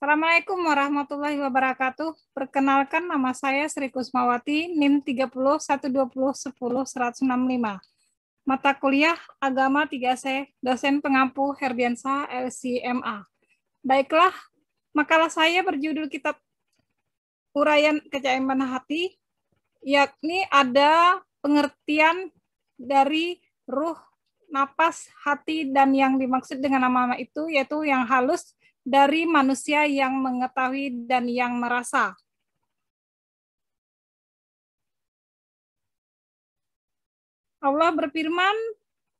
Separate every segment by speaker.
Speaker 1: Assalamualaikum warahmatullahi wabarakatuh. Perkenalkan nama saya Sri Kusmawati, NIM 3012010165. Mata kuliah Agama 3C, dosen pengampu Herbiansa, LCMA. Baiklah, makalah saya berjudul kitab urayan Kecaiman Hati, yakni ada pengertian dari ruh, napas, hati, dan yang dimaksud dengan nama-nama itu, yaitu yang halus, dari manusia yang mengetahui dan yang merasa. Allah berfirman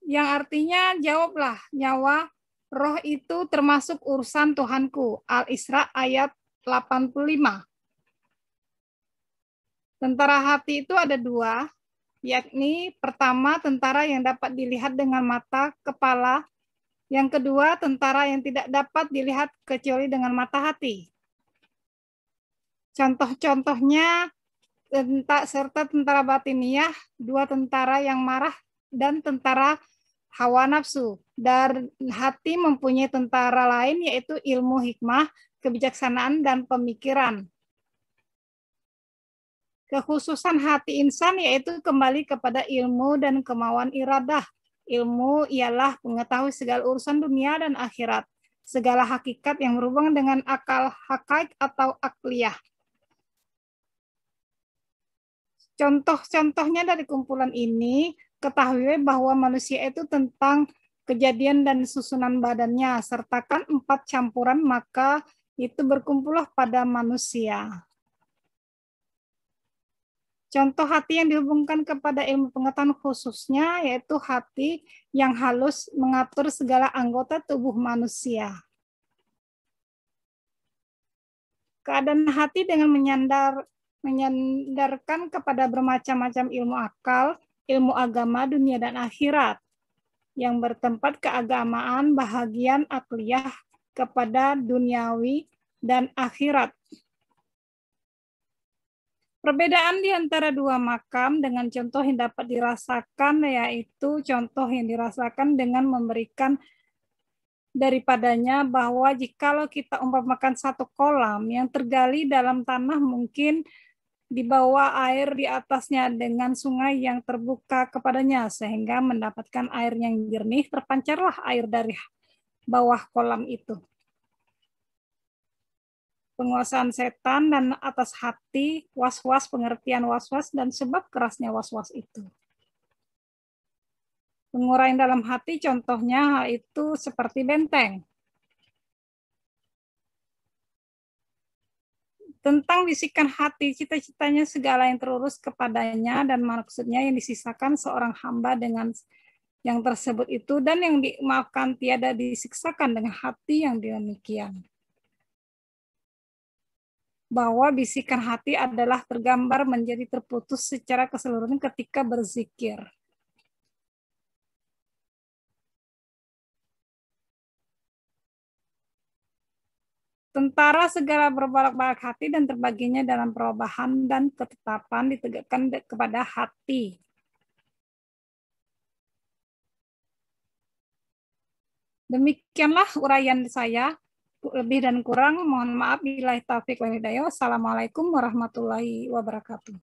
Speaker 1: yang artinya jawablah nyawa roh itu termasuk urusan Tuhanku. Al-Isra ayat 85. Tentara hati itu ada dua, yakni pertama tentara yang dapat dilihat dengan mata, kepala, yang kedua, tentara yang tidak dapat dilihat kecuali dengan mata hati. Contoh-contohnya serta tentara batiniah, dua tentara yang marah dan tentara hawa nafsu. Dan hati mempunyai tentara lain yaitu ilmu hikmah, kebijaksanaan dan pemikiran kekhususan hati insan yaitu kembali kepada ilmu dan kemauan iradah ilmu ialah mengetahui segala urusan dunia dan akhirat, segala hakikat yang berhubungan dengan akal hakaik atau akliyah. Contoh-contohnya dari kumpulan ini, ketahui bahwa manusia itu tentang kejadian dan susunan badannya, sertakan empat campuran, maka itu berkumpullah pada manusia. Contoh hati yang dihubungkan kepada ilmu pengetahuan khususnya yaitu hati yang halus mengatur segala anggota tubuh manusia. Keadaan hati dengan menyandar menyandarkan kepada bermacam-macam ilmu akal, ilmu agama, dunia dan akhirat yang bertempat keagamaan, bahagian akliyah kepada duniawi dan akhirat Perbedaan di antara dua makam dengan contoh yang dapat dirasakan yaitu contoh yang dirasakan dengan memberikan daripadanya bahwa jikalau kita umpamakan satu kolam yang tergali dalam tanah mungkin dibawa air di atasnya dengan sungai yang terbuka kepadanya sehingga mendapatkan air yang jernih terpancarlah air dari bawah kolam itu penguasaan setan dan atas hati, was-was, pengertian was-was, dan sebab kerasnya was-was itu. Penguraian dalam hati contohnya hal itu seperti benteng. Tentang bisikan hati, cita-citanya segala yang terurus kepadanya dan maksudnya yang disisakan seorang hamba dengan yang tersebut itu dan yang dimaafkan tiada disiksakan dengan hati yang demikian bahwa bisikan hati adalah tergambar menjadi terputus secara keseluruhan ketika berzikir. Tentara segala berbalak-balak hati dan terbaginya dalam perubahan dan ketetapan ditegakkan kepada hati. Demikianlah uraian saya lebih dan kurang mohon maaf bila taufik wa hidayah. Assalamualaikum warahmatullahi wabarakatuh.